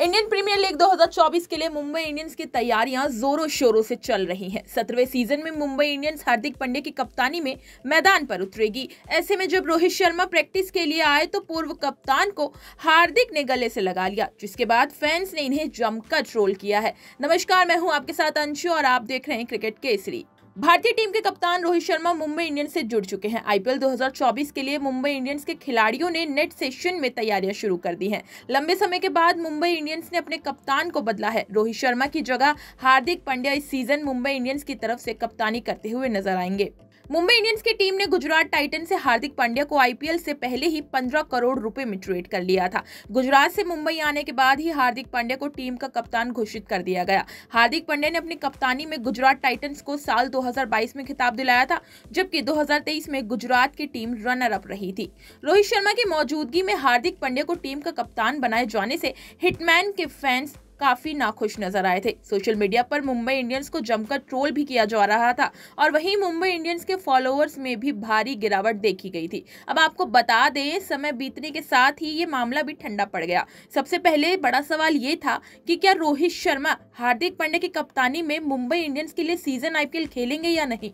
Indian premiere league 2024 के लिए Mumbai Indians की तैयारियां जोरों शोरों से चल रही हैं सत्रहवें सीजन में मुंबई इंडियंस हार्दिक पांडे की कप्तानी में मैदान पर उतरेगी ऐसे में जब रोहित शर्मा प्रैक्टिस के लिए आए तो पूर्व कप्तान को हार्दिक ने गले से लगा लिया जिसके बाद फैंस ने इन्हें जमकर ट्रोल किया है नमस्कार मैं हूँ आपके साथ अंशु और आप देख रहे हैं क्रिकेट केसरी भारतीय टीम के कप्तान रोहित शर्मा मुंबई इंडियंस से जुड़ चुके हैं आईपीएल 2024 के लिए मुंबई इंडियंस के खिलाड़ियों ने नेट सेशन में तैयारियां शुरू कर दी हैं लंबे समय के बाद मुंबई इंडियंस ने अपने कप्तान को बदला है रोहित शर्मा की जगह हार्दिक पांड्या इस सीजन मुंबई इंडियंस की तरफ से कप्तानी करते हुए नजर आएंगे मुंबई इंडियंस की टीम ने गुजरात टाइटन से हार्दिक पांड्या को आईपीएल से पहले ही 15 करोड़ रुपए में ट्रेड कर लिया था गुजरात से मुंबई आने के बाद ही हार्दिक पांड्या को टीम का कप्तान घोषित कर दिया गया हार्दिक पांड्या ने अपनी कप्तानी में गुजरात टाइटन्स को साल 2022 में खिताब दिलाया था जबकि 2023 में गुजरात की टीम रनर अप रही थी रोहित शर्मा की मौजूदगी में हार्दिक पांड्या को टीम का कप्तान बनाए जाने से हिटमैन के फैंस काफी नाखुश नजर आए थे सोशल मीडिया पर मुंबई इंडियंस को जमकर ट्रोल भी किया जा रहा था और वहीं मुंबई इंडियंस के फॉलोअर्स में भी भारी गिरावट देखी गई थी अब आपको बता दें समय बीतने के साथ ही ये मामला भी ठंडा पड़ गया सबसे पहले बड़ा सवाल ये था कि क्या रोहित शर्मा हार्दिक पांड्या की कप्तानी में मुंबई इंडियंस के लिए सीजन आईपीएल खेलेंगे या नहीं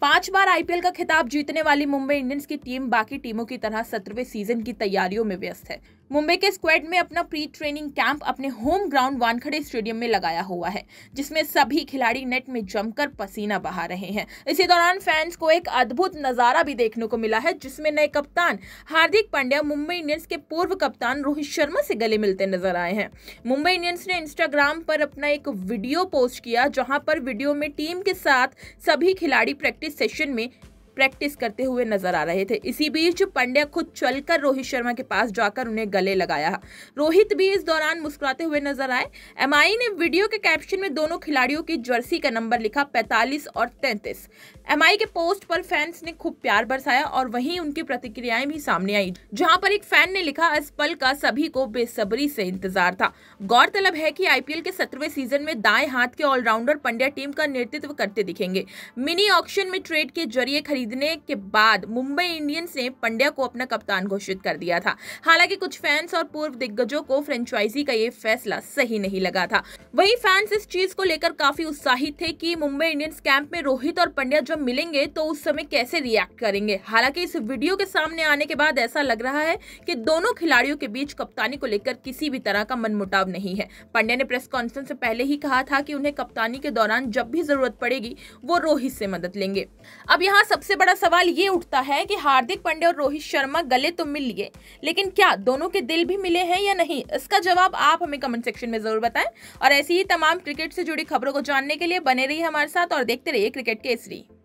पांच बार आईपीएल का खिताब जीतने वाली मुंबई इंडियंस की टीम बाकी टीमों की तरह सत्रहवें सीजन की तैयारियों में व्यस्त है मुंबई के स्क्वाड में अपना प्री ट्रेनिंग कैंप अपने होम ग्राउंड वानखड़े स्टेडियम में लगाया हुआ है जिसमें सभी खिलाड़ी नेट में जमकर पसीना बहा रहे हैं इसी दौरान फैंस को एक अद्भुत नजारा भी देखने को मिला है जिसमें नए कप्तान हार्दिक पांड्या मुंबई इंडियंस के पूर्व कप्तान रोहित शर्मा से गले मिलते नजर आए हैं मुंबई इंडियंस ने इंस्टाग्राम पर अपना एक वीडियो पोस्ट किया जहां पर वीडियो में टीम के साथ सभी खिलाड़ी प्रैक्टिस सेशन में प्रैक्टिस करते हुए नजर आ रहे थे इसी बीच पंड्या खुद चलकर रोहित शर्मा के पास जाकर उन्हें गले लगाया रोहित भी इस दौरान मुस्कुराते हुए नजर आए एम ने वीडियो के कैप्शन में दोनों खिलाड़ियों की जर्सी का नंबर लिखा पैंतालीस और तैंतीस एम के पोस्ट पर फैंस ने खूब प्यार बरसाया और वहीं उनकी प्रतिक्रियाएं भी सामने आई जहां पर एक फैन ने लिखा इस पल का सभी को बेसब्री से इंतजार था गौरतलब है कि आईपीएल के सत्रहवें सीजन में दाएं हाथ के ऑलराउंडर पंड्या टीम का नेतृत्व करते दिखेंगे मिनी ऑक्शन में ट्रेड के जरिए खरीद खरीदने के बाद मुंबई इंडियंस ने पंड्या को अपना कप्तान घोषित कर दिया था हालांकि कुछ फैंस और पूर्व दिग्गजों को फ्रेंचाइजी का ये फैसला सही नहीं लगा था वही फैंस इस चीज को लेकर काफी उत्साहित थे की मुंबई इंडियंस कैंप में रोहित और पंड्या जब मिलेंगे तो उस समय कैसे रिएक्ट करेंगे हालांकि इस वीडियो के सामने आने के बाद ऐसा लग रहा है कि दोनों खिलाड़ियों के बीच कप्तानी को लेकर किसी भी तरह का मनमुटाव नहीं है पंड्या ने प्रेस कॉन्फ्रेंस से पहले ही कहा था कि उन्हें कप्तानी के दौरान जब भी जरूरत पड़ेगी वो रोहित से मदद लेंगे अब यहाँ सबसे बड़ा सवाल ये उठता है कि हार्दिक पांड्या और रोहित शर्मा गले तो मिल लिए लेकिन क्या दोनों के दिल भी मिले हैं या नहीं इसका जवाब आप हमें कमेंट सेक्शन में जरूर बताएं और ऐसी ही तमाम क्रिकेट से जुड़ी खबरों को जानने के लिए बने रहिए हमारे साथ और देखते रहिए क्रिकेट केसरी